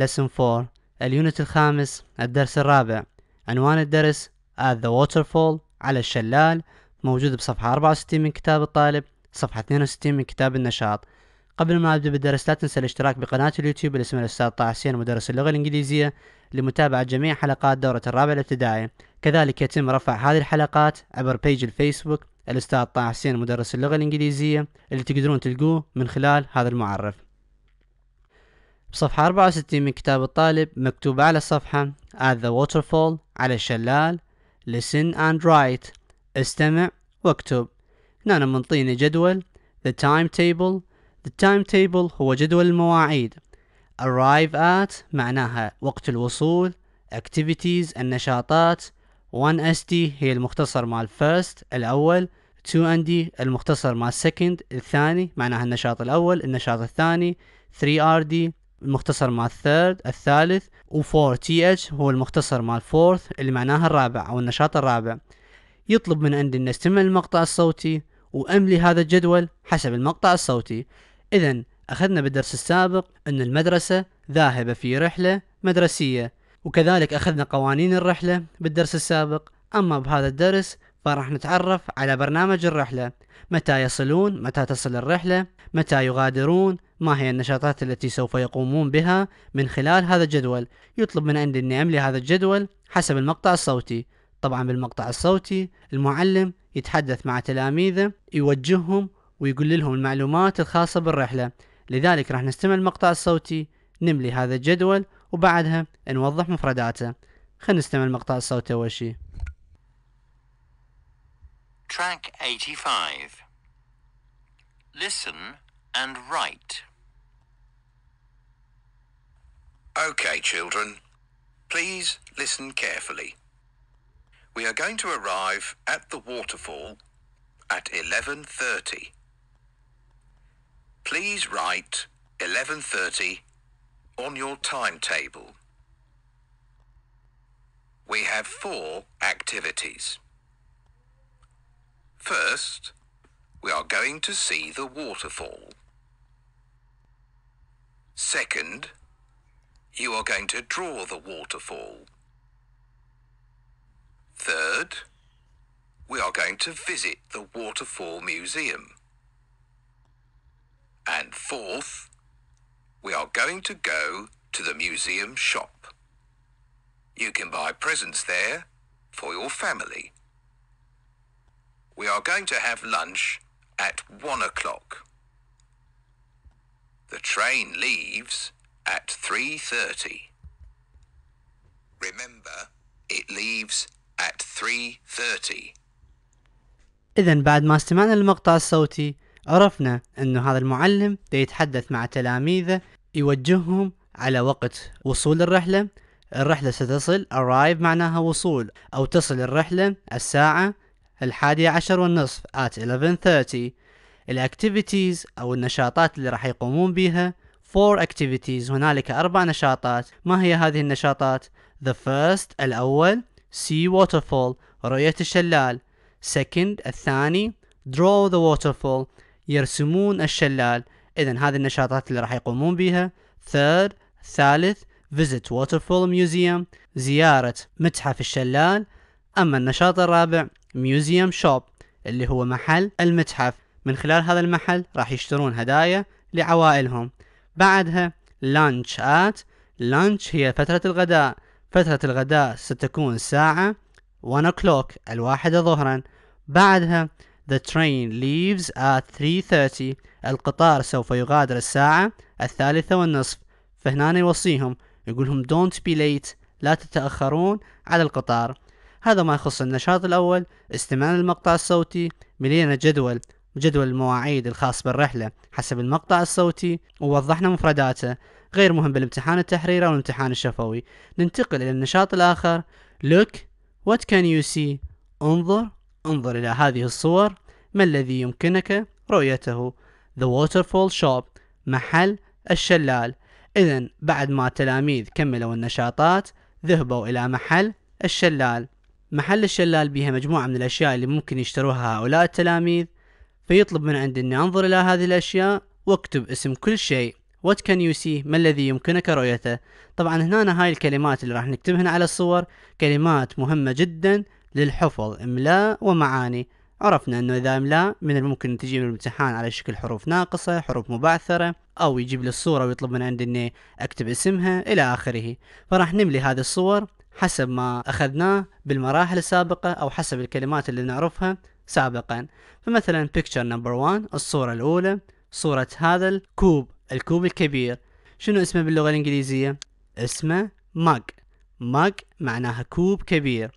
Lesson 4 اليونت الخامس الدرس الرابع عنوان الدرس At the Waterfall على الشلال موجود بصفحة 64 من كتاب الطالب صفحة 62 من كتاب النشاط قبل ما أبدأ بالدرس لا تنسى الاشتراك بقناة اليوتيوب اللي الأستاذ طه حسين مدرس اللغة الإنجليزية لمتابعة جميع حلقات دورة الرابع الابتدائي كذلك يتم رفع هذه الحلقات عبر بيج الفيسبوك الأستاذ طه حسين مدرس اللغة الإنجليزية اللي تقدرون تلقوه من خلال هذا المعرف بصفحة 64 من كتاب الطالب مكتوب على الصفحة At the waterfall على الشلال Listen and write استمع واكتب هنا منطيني جدول The timetable The timetable هو جدول المواعيد Arrive at معناها وقت الوصول Activities النشاطات 1 st هي المختصر مع الفيرست الأول 2ND المختصر مع السكند الثاني معناها النشاط الأول النشاط الثاني 3RD المختصر مال الثيرد الثالث و4 تي اتش هو المختصر مال الفورث اللي معناها الرابع او النشاط الرابع يطلب من عندي ان استمع للمقطع الصوتي واملي هذا الجدول حسب المقطع الصوتي اذا اخذنا بالدرس السابق ان المدرسة ذاهبة في رحلة مدرسية وكذلك اخذنا قوانين الرحلة بالدرس السابق اما بهذا الدرس فراح نتعرف على برنامج الرحلة متى يصلون متى تصل الرحلة متى يغادرون ما هي النشاطات التي سوف يقومون بها من خلال هذا الجدول يطلب من عندي أني أملي هذا الجدول حسب المقطع الصوتي طبعا بالمقطع الصوتي المعلم يتحدث مع تلاميذه يوجههم ويقول لهم المعلومات الخاصة بالرحلة لذلك راح نستمع المقطع الصوتي نملي هذا الجدول وبعدها نوضح مفرداته خلينا نستمع المقطع الصوتي أول شي Track 85. Listen and write. OK, children. Please listen carefully. We are going to arrive at the waterfall at 11.30. Please write 11.30 on your timetable. We have four activities. First, we are going to see the waterfall. Second, you are going to draw the waterfall. Third, we are going to visit the Waterfall Museum. And fourth, we are going to go to the museum shop. You can buy presents there for your family. We are going to have lunch at one o'clock. The train leaves at 3.30. Remember, it leaves at 3.30. إذا بعد ما استمعنا للمقطع الصوتي عرفنا أن هذا المعلم يتحدث مع تلاميذه يوجههم على وقت وصول الرحلة الرحلة ستصل arrive معناها وصول أو تصل الرحلة الساعة الحادية عشر والنصف at 11:30 الاكتيفيتيز أو النشاطات اللي راح يقومون بها four activities هنالك أربع نشاطات ما هي هذه النشاطات the first الأول see waterfall رؤية الشلال second الثاني draw the waterfall يرسمون الشلال إذا هذه النشاطات اللي راح يقومون بها third ثالث visit waterfall museum زيارة متحف الشلال أما النشاط الرابع ميوزيوم شوب اللي هو محل المتحف من خلال هذا المحل راح يشترون هدايا لعوائلهم بعدها لانش آت لانش هي فترة الغداء فترة الغداء ستكون الساعة 1 o'clock الواحدة ظهرا بعدها The train leaves at 3.30 القطار سوف يغادر الساعة الثالثة والنصف فهنا يوصيهم يقولهم don't be late لا تتأخرون على القطار هذا ما يخص النشاط الأول استماع المقطع الصوتي ملينا جدول جدول المواعيد الخاص بالرحلة حسب المقطع الصوتي ووضحنا مفرداته غير مهم بالامتحان التحريري والامتحان الشفوي ننتقل إلى النشاط الآخر Look what can you see انظر انظر إلى هذه الصور ما الذي يمكنك رؤيته The Waterfall Shop محل الشلال إذا بعد ما التلاميذ كملوا النشاطات ذهبوا إلى محل الشلال محل الشلال بيها مجموعة من الأشياء اللي ممكن يشتروها هؤلاء التلاميذ فيطلب من عندي أني أنظر إلى هذه الأشياء واكتب اسم كل شيء what can you see ما الذي يمكنك رؤيته طبعا هنا هاي الكلمات اللي راح نكتبهن على الصور كلمات مهمة جدا للحفظ املاء ومعاني عرفنا انه اذا املاء من الممكن ان تجي من الامتحان على شكل حروف ناقصة حروف مبعثرة او يجيب لي الصورة ويطلب من عندي اني اكتب اسمها الى اخره فراح نملي هذه الصور حسب ما أخذناه بالمراحل السابقة أو حسب الكلمات اللي نعرفها سابقا فمثلا picture number one الصورة الأولى صورة هذا الكوب الكوب الكبير شنو اسمه باللغة الإنجليزية؟ اسمه mug mug معناها كوب كبير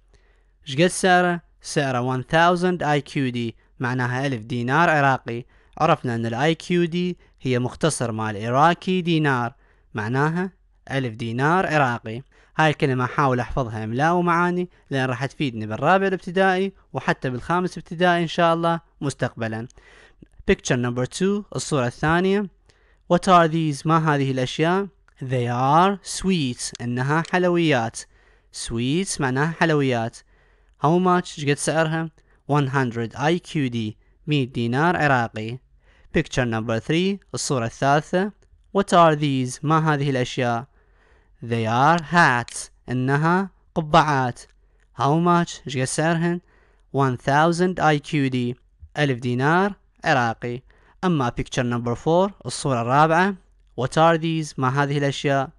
شقد سعره؟ سعره 1000 اي كيو دي معناها ألف دينار عراقي عرفنا ان الاي كيو دي هي مختصر مال العراقي دينار معناها ألف دينار عراقي هاي الكلمة أحاول أحفظها إملاء ومعاني لأن راح تفيدني بالرابع الابتدائي وحتى بالخامس ابتدائي إن شاء الله مستقبلا Picture number two الصورة الثانية What are these ما هذه الأشياء They are sweets إنها حلويات Sweets معناها حلويات How much قد سعرها 100 IQD 100 دينار عراقي Picture number three الصورة الثالثة What are these ما هذه الأشياء They are hats. إنها قبعات. How much؟ ايش قد سعرهن؟ 1000 IQD. ألف دينار عراقي. أما picture number 4 الصورة الرابعة What are these؟ ما هذه الأشياء؟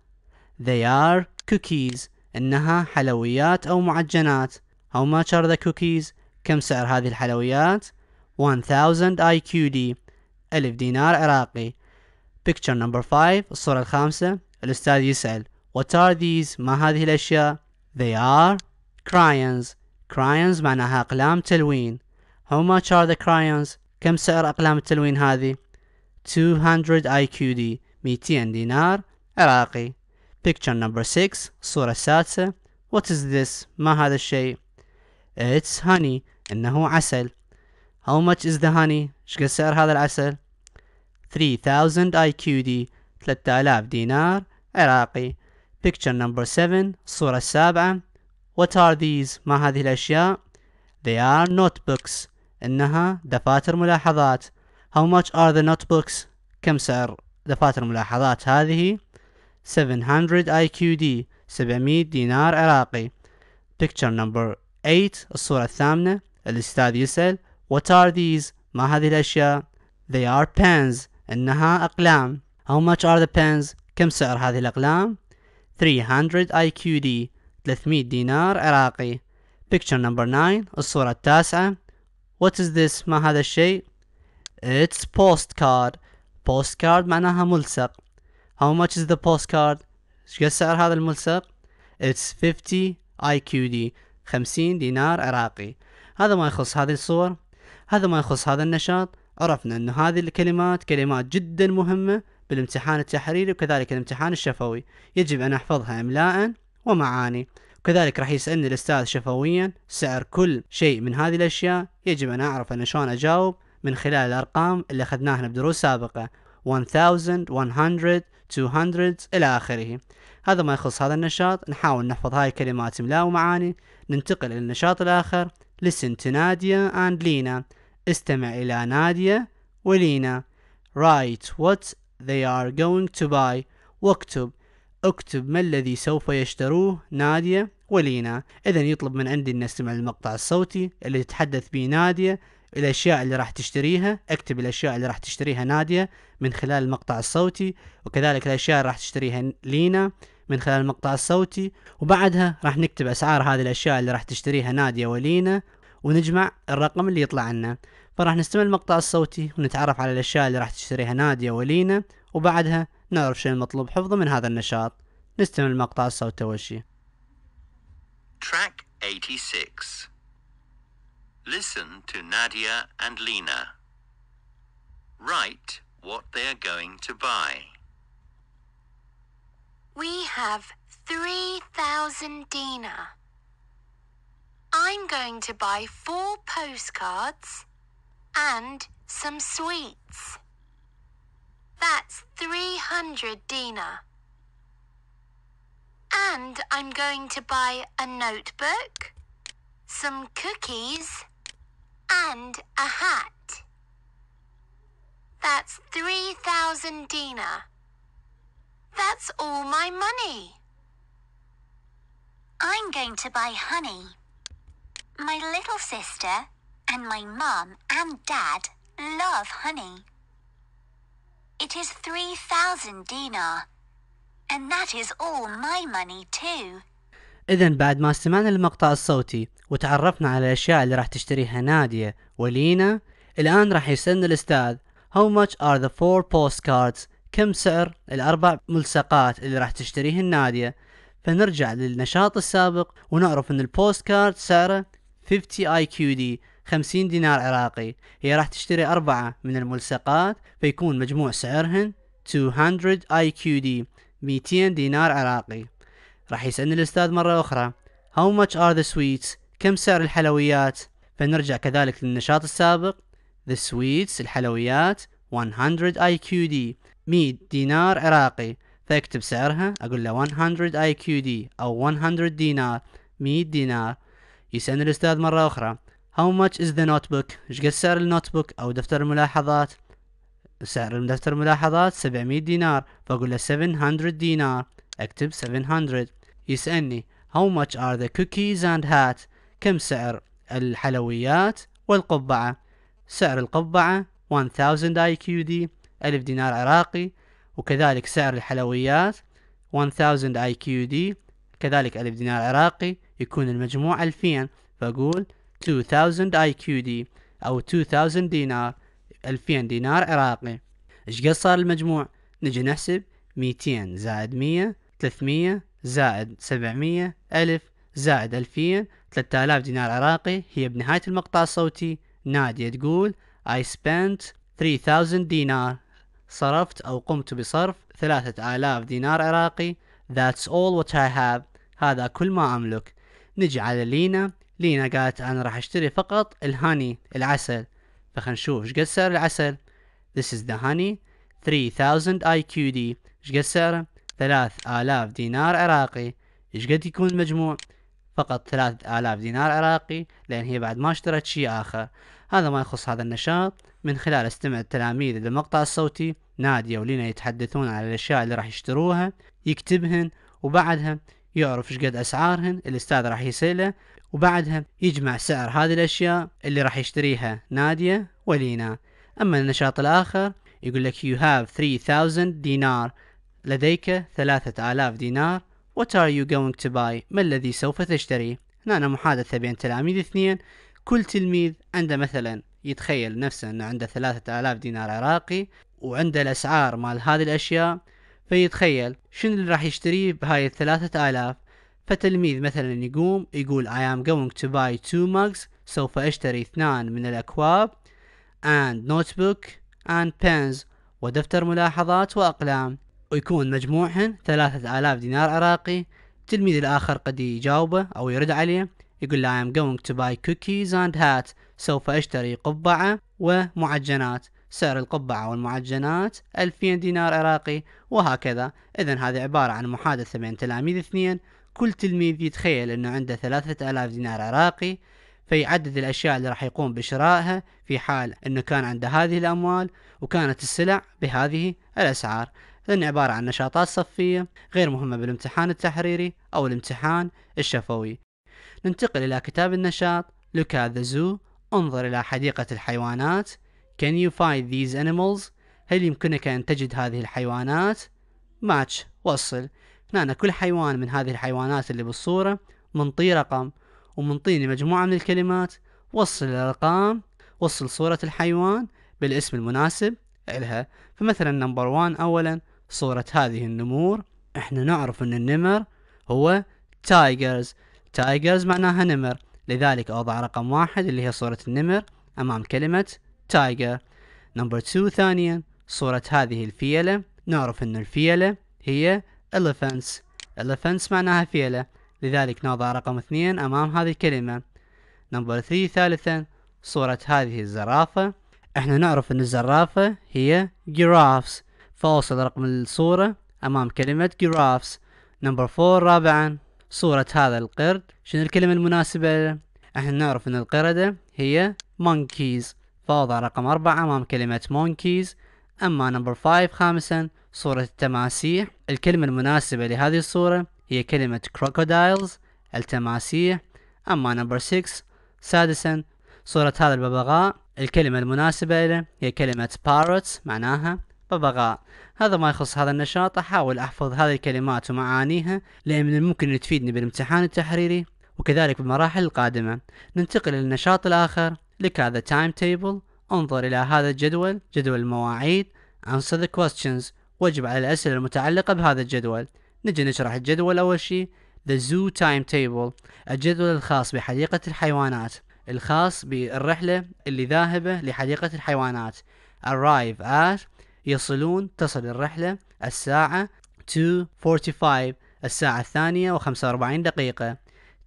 They are cookies. إنها حلويات أو معجنات. How much are the cookies؟ كم سعر هذه الحلويات؟ 1000 IQD. ألف دينار عراقي. Picture number 5 الصورة الخامسة الأستاذ يسأل What are these؟ ما هذه الأشياء؟ They are crayons. Crayons معناها أقلام تلوين. How much are the crayons؟ كم سعر أقلام التلوين هذه؟ 200 IQD 200 دينار عراقي. Picture number 6 الصورة السادسة What is this؟ ما هذا الشيء؟ It's honey إنه عسل. How much is the honey؟ شقد سعر هذا العسل؟ 3000 IQD 3000 دينار عراقي. Picture number 7 الصورة السابعة What are these ما هذه الأشياء They are notebooks إنها دفاتر ملاحظات How much are the notebooks كم سعر دفاتر ملاحظات هذه 700 IQD 700 دينار عراقي Picture number 8 الصورة الثامنة الأستاذ يسأل What are these ما هذه الأشياء They are pens إنها أقلام How much are the pens كم سعر هذه الأقلام 300 IQD 300 دينار عراقي picture number 9 الصورة التاسعة what is this ما هذا الشيء it's postcard postcard معناها ملصق how much is the postcard ايش سعر هذا الملصق it's 50 IQD 50 دينار عراقي هذا ما يخص هذه الصور هذا ما يخص هذا النشاط عرفنا انه هذه الكلمات كلمات جدا مهمة بالامتحان التحريري وكذلك الامتحان الشفوي يجب أن أحفظها إملاء ومعاني وكذلك راح يسألني الأستاذ شفويا سعر كل شيء من هذه الأشياء يجب أن أعرف أنا شلون أجاوب من خلال الأرقام اللي أخذناها بدروس سابقة 1000 100 200 إلى آخره هذا ما يخص هذا النشاط نحاول نحفظ هاي الكلمات إملاء ومعاني ننتقل إلى النشاط الآخر listen to Nadia and Lina استمع إلى نادية ولينا write what they are going to buy واكتب اكتب ما الذي سوف يشتروه نادية ولينا إذا يطلب من عندي أن أستمع للمقطع الصوتي اللي تتحدث به نادية الأشياء اللي راح تشتريها اكتب الأشياء اللي راح تشتريها نادية من خلال المقطع الصوتي وكذلك الأشياء اللي راح تشتريها لينا من خلال المقطع الصوتي وبعدها راح نكتب أسعار هذه الأشياء اللي راح تشتريها نادية ولينا ونجمع الرقم اللي يطلع لنا فراح نستمع المقطع الصوتي ونتعرف على الأشياء اللي راح تشتريها نادية ولينا وبعدها نعرف شنو المطلوب حفظه من هذا النشاط نستمع المقطع الصوتي أول شيء Track 86 Listen to Nadia and Lena. Write what they are going to buy. We have 3,000 dinar. I'm going to buy four postcards and some sweets. That's 300 dinar. And I'm going to buy a notebook, some cookies, and a hat. That's 3,000 dinar. That's all my money. I'm going to buy honey. My little sister and my mom and dad love honey. It is 3000 dinar. And that is all my money too. إذا بعد ما استمعنا للمقطع الصوتي وتعرفنا على الأشياء اللي راح تشتريها نادية ولينا الآن راح يسألنا الأستاذ How much are the four postcards? كم سعر الأربع ملصقات اللي راح تشتريهن نادية؟ فنرجع للنشاط السابق ونعرف أن البوستكارد سعره 50 IQD 50 دينار عراقي هي راح تشتري أربعة من الملصقات فيكون مجموع سعرهن 200 اي كيو دي 200 دينار عراقي راح يسألني الأستاذ مرة أخرى How much are the sweets؟ كم سعر الحلويات؟ فنرجع كذلك للنشاط السابق The sweets الحلويات 100 اي كيو دي 100 دينار عراقي فاكتب سعرها اقول له 100 اي كيو دي او 100 دينار 100 دينار يسألني الأستاذ مرة أخرى how much is the notebook ايش قد سعر النوتبوك او دفتر الملاحظات سعر دفتر الملاحظات 700 دينار فاقول له 700 دينار اكتب 700 يسألني how much are the cookies and hat كم سعر الحلويات والقبعة سعر القبعة 1000 IQD 1000 دينار عراقي وكذلك سعر الحلويات 1000 IQD كذلك 1000 دينار عراقي يكون المجموع 2000 فأقول 2000 اي كيو دي او 2000 دينار 2000 دينار عراقي ايش قد صار المجموع نجي نحسب 200 زائد 100 300 زائد 700 ألف زائد 2000 3000 دينار عراقي هي بنهاية المقطع الصوتي نادية تقول I spent 3000 دينار صرفت أو قمت بصرف 3000 دينار عراقي That's all what I have هذا كل ما أملك نجي على لينا لينا قالت انا راح اشتري فقط الهاني العسل فخلينا نشوف ايش قد سعر العسل This is the honey 3000 IQD ايش قد سعره 3000 دينار عراقي ايش قد يكون المجموع فقط 3000 دينار عراقي لان هي بعد ما اشترت شيء اخر هذا ما يخص هذا النشاط من خلال استمع التلاميذ للمقطع الصوتي نادية ولينا يتحدثون على الأشياء اللي راح يشتروها يكتبهن وبعدها يعرف ايش قد أسعارهن الأستاذ راح يسأله وبعدها يجمع سعر هذه الأشياء اللي راح يشتريها نادية ولينا أما النشاط الآخر يقول لك you have 3000 دينار لديك 3000 دينار what are you going to buy ما الذي سوف تشتري هنا محادثة بين تلاميذ اثنين كل تلميذ عنده مثلا يتخيل نفسه انه عنده ثلاثة آلاف دينار عراقي وعنده الأسعار مال هذه الأشياء فيتخيل شنو اللي راح يشتريه بهاي الثلاثة آلاف فتلميذ مثلا يقوم يقول I am going to buy two mugs سوف أشتري اثنان من الأكواب and notebook and pens ودفتر ملاحظات وأقلام ويكون مجموعهن ثلاثة آلاف دينار عراقي التلميذ الآخر قد يجاوبه أو يرد عليه يقول له I am going to buy cookies and hat سوف أشتري قبعة ومعجنات سعر القبعة والمعجنات 2000 دينار عراقي وهكذا إذا هذه عبارة عن محادثة بين تلاميذ اثنين كل تلميذ يتخيل أنه عنده ثلاثة آلاف دينار عراقي فيعدد الأشياء اللي راح يقوم بشرائها في حال أنه كان عنده هذه الأموال وكانت السلع بهذه الأسعار لأن عبارة عن نشاطات صفية غير مهمة بالامتحان التحريري أو الامتحان الشفوي ننتقل إلى كتاب النشاط Look at the zoo انظر إلى حديقة الحيوانات Can you find these animals؟ هل يمكنك أن تجد هذه الحيوانات؟ ماتش وصل هنا كل حيوان من هذه الحيوانات اللي بالصورة منطي رقم ومنطيني مجموعة من الكلمات وصل الأرقام وصل صورة الحيوان بالاسم المناسب إلها فمثلا نمبر وان أولا صورة هذه النمور احنا نعرف ان النمر هو تايجرز تايجرز معناها نمر لذلك اوضع رقم واحد اللي هي صورة النمر أمام كلمة تايجر نمبر تو ثانيا صورة هذه الفيلة نعرف ان الفيلة هي elephants elephants معناها فيلة لذلك نضع رقم اثنين أمام هذه الكلمة نمبر ثري ثالثا صورة هذه الزرافة احنا نعرف ان الزرافة هي giraffes فأوصل رقم الصورة أمام كلمة giraffes نمبر فور رابعا صورة هذا القرد شنو الكلمة المناسبة احنا نعرف ان القردة هي monkeys فأوضع رقم أربعة أمام كلمة monkeys أما نمبر فايف خامسا صورة التماسيح الكلمة المناسبة لهذه الصورة هي كلمة crocodiles التماسيح أما نمبر 6 سادسا صورة هذا الببغاء الكلمة المناسبة له هي كلمة parrots معناها ببغاء هذا ما يخص هذا النشاط أحاول أحفظ هذه الكلمات ومعانيها لأن من الممكن أن تفيدني بالامتحان التحريري وكذلك بالمراحل القادمة ننتقل للنشاط الآخر لك هذا تايم تيبل انظر إلى هذا الجدول جدول المواعيد answer the questions واجب على الأسئلة المتعلقة بهذا الجدول نجي نشرح الجدول أول شيء The Zoo Timetable الجدول الخاص بحديقة الحيوانات الخاص بالرحلة اللي ذاهبة لحديقة الحيوانات Arrive at يصلون تصل الرحلة الساعة 2:45 الساعة الثانية و45 دقيقة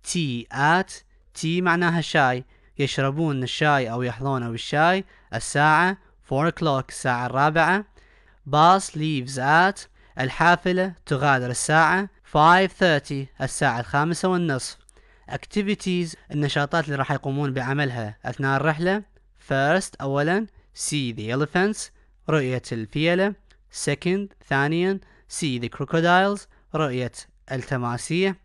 تي at تي معناها شاي يشربون الشاي أو يحضونه بالشاي الساعة 4 o'clock الساعة الرابعة باص ليفز آت الحافلة تغادر الساعة 5:30 الساعة الخامسة والنصف activities النشاطات اللي راح يقومون بعملها أثناء الرحلة first أولا see the elephants رؤية الفيلة second ثانيا see the crocodiles رؤية التماسيح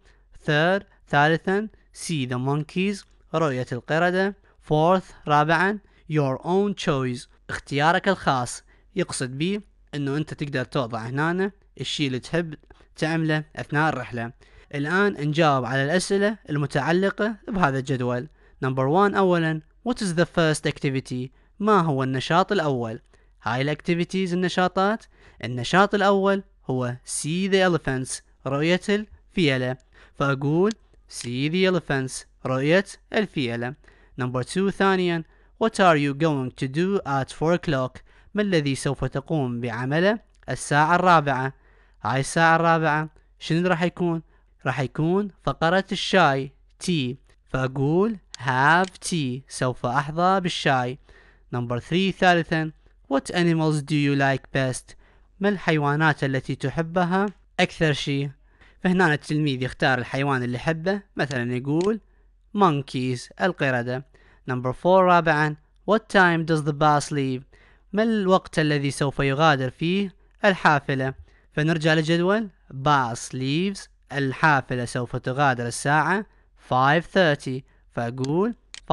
third ثالثا see the monkeys رؤية القردة fourth رابعا your own choice اختيارك الخاص يقصد به انه انت تقدر توضع هنا الشيء اللي تحب تعمله اثناء الرحلة الان نجاوب على الاسئلة المتعلقة بهذا الجدول نمبر 1 اولا what is the first activity ما هو النشاط الاول هاي الاكتيفيتيز النشاطات النشاط الاول هو see the elephants رؤية الفيلة فاقول see the elephants رؤية الفيلة نمبر 2 ثانيا What are you going to do at 4 o'clock ما الذي سوف تقوم بعمله الساعة الرابعة هاي الساعة الرابعة شنو راح يكون راح يكون فقرة الشاي تي فأقول have tea سوف أحظى بالشاي نمبر 3 ثالثا What animals do you like best ما الحيوانات التي تحبها أكثر شيء فهنا التلميذ يختار الحيوان اللي يحبه مثلا يقول monkeys القردة نمبر 4 رابعا What time does the bus leave ما الوقت الذي سوف يغادر فيه الحافلة فنرجع للجدول باص ليفز الحافلة سوف تغادر الساعة 5:30 فأقول 5:30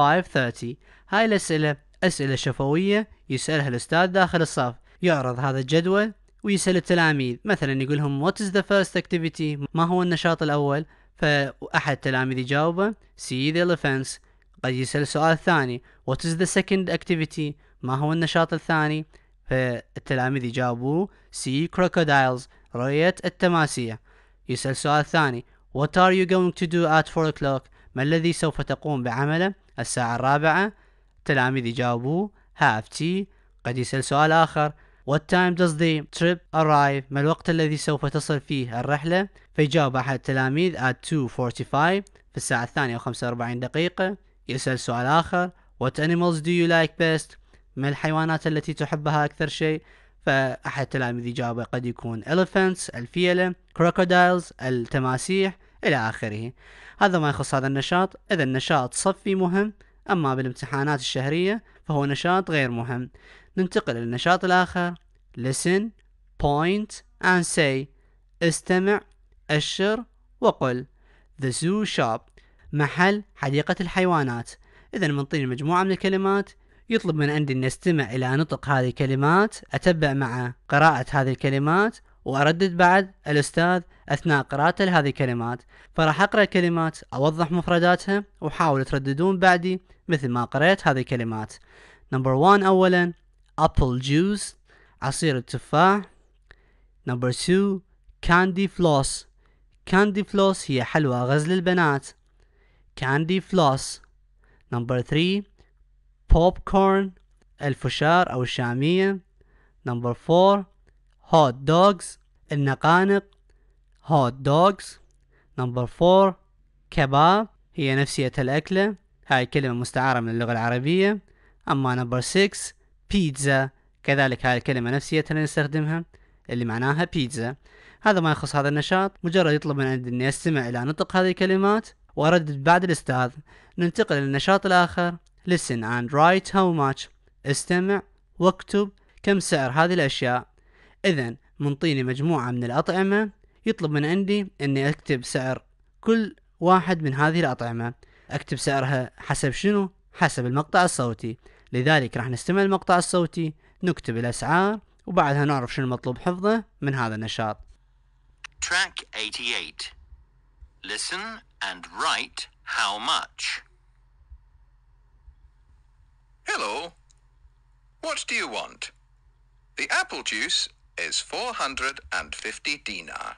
هاي الأسئلة أسئلة شفوية يسألها الأستاذ داخل الصف يعرض هذا الجدول ويسأل التلاميذ مثلا يقول لهم what is the first activity ما هو النشاط الأول فأحد التلاميذ يجاوبه see the elephants قد يسأل سؤال ثاني what is the second activity ما هو النشاط الثاني فالتلاميذ يجاوبوه سي crocodiles رؤية التماسية يسأل سؤال ثاني What are you going to do at 4 o'clock ما الذي سوف تقوم بعمله الساعة الرابعة التلاميذ يجاوبوه have tea قد يسأل سؤال آخر What time does the trip arrive ما الوقت الذي سوف تصل فيه الرحلة فيجاوب أحد التلاميذ at 2.45 في الساعة وخمسة وأربعين دقيقة يسأل سؤال آخر What animals do you like best ما الحيوانات التي تحبها أكثر شيء فأحد تلاميذ جابه قد يكون elephants الفيلة crocodiles التماسيح إلى آخره هذا ما يخص هذا النشاط إذا النشاط صفي مهم أما بالامتحانات الشهرية فهو نشاط غير مهم ننتقل للنشاط الآخر listen point and say استمع أشر وقل the zoo shop محل حديقة الحيوانات إذا منطين مجموعة من الكلمات يطلب من عندي اني استمع الى نطق هذه الكلمات اتبع مع قراءة هذه الكلمات واردد بعد الاستاذ اثناء قراءته لهذه الكلمات فراح اقرا الكلمات اوضح مفرداتها وحاولوا ترددون بعدي مثل ما قرأت هذه الكلمات نمبر وان اولا apple juice عصير التفاح نمبر سو candy floss candy floss هي حلوى غزل البنات candy floss نمبر ثري بوب كورن الفشار أو الشامية نمبر فور هوت دوغز النقانق هوت دوغز نمبر فور كباب هي نفسية الأكلة هاي كلمة مستعارة من اللغة العربية أما نمبر 6 بيتزا كذلك هاي الكلمة نفسية اللي نستخدمها اللي معناها بيتزا هذا ما يخص هذا النشاط مجرد يطلب من عندي أني أستمع إلى نطق هذه الكلمات وأردد بعد الأستاذ ننتقل للنشاط الآخر listen and write how much استمع واكتب كم سعر هذه الأشياء إذا منطيني مجموعة من الأطعمة يطلب من عندي أني أكتب سعر كل واحد من هذه الأطعمة أكتب سعرها حسب شنو؟ حسب المقطع الصوتي لذلك راح نستمع المقطع الصوتي نكتب الأسعار وبعدها نعرف شنو المطلوب حفظه من هذا النشاط Track 88 Listen and write how much Hello. What do you want? The apple juice is 450 dinar,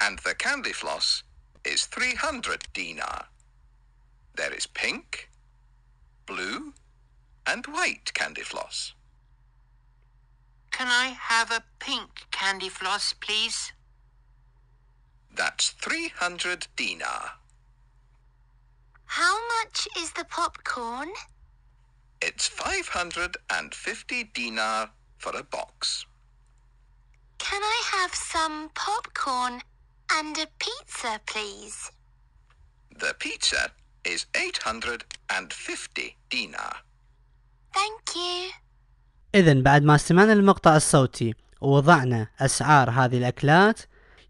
and the candy floss is 300 dinar. There is pink, blue, and white candy floss. Can I have a pink candy floss, please? That's 300 dinar. How much is the popcorn? It's 550 dinar for a box. Can I have some popcorn and a pizza, please? The pizza is 850 dinar. Thank you. إذا بعد ما سمعنا المقطع الصوتي ووضعنا أسعار هذه الأكلات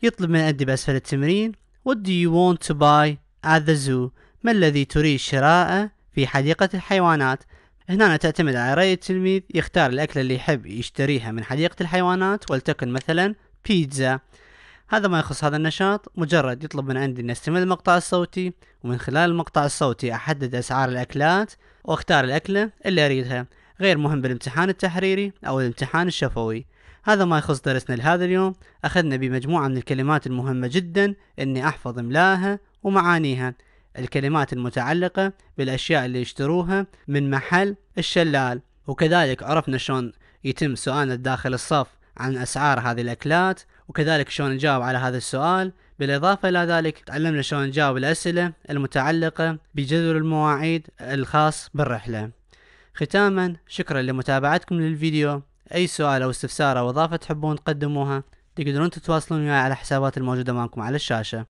يطلب من أدي بأسفل التمرين What do you want to buy at the zoo؟ ما الذي تريد شراءه في حديقة الحيوانات؟ هنا تعتمد على رأي التلميذ يختار الأكلة اللي يحب يشتريها من حديقة الحيوانات ولتكن مثلا بيتزا هذا ما يخص هذا النشاط مجرد يطلب من عندي أن أستمع المقطع الصوتي ومن خلال المقطع الصوتي أحدد أسعار الأكلات وأختار الأكلة اللي أريدها غير مهم بالامتحان التحريري أو الامتحان الشفوي هذا ما يخص درسنا لهذا اليوم أخذنا بمجموعة من الكلمات المهمة جدا أني أحفظ إملائها ومعانيها الكلمات المتعلقة بالأشياء اللي يشتروها من محل الشلال وكذلك عرفنا شلون يتم سؤالنا داخل الصف عن أسعار هذه الأكلات وكذلك شلون نجاوب على هذا السؤال بالإضافة إلى ذلك تعلمنا شلون نجاوب الأسئلة المتعلقة بجدول المواعيد الخاص بالرحلة ختاما شكرا لمتابعتكم للفيديو أي سؤال أو استفسار أو إضافة تحبون تقدموها تقدرون تتواصلون وياي على حسابات الموجودة معكم على الشاشة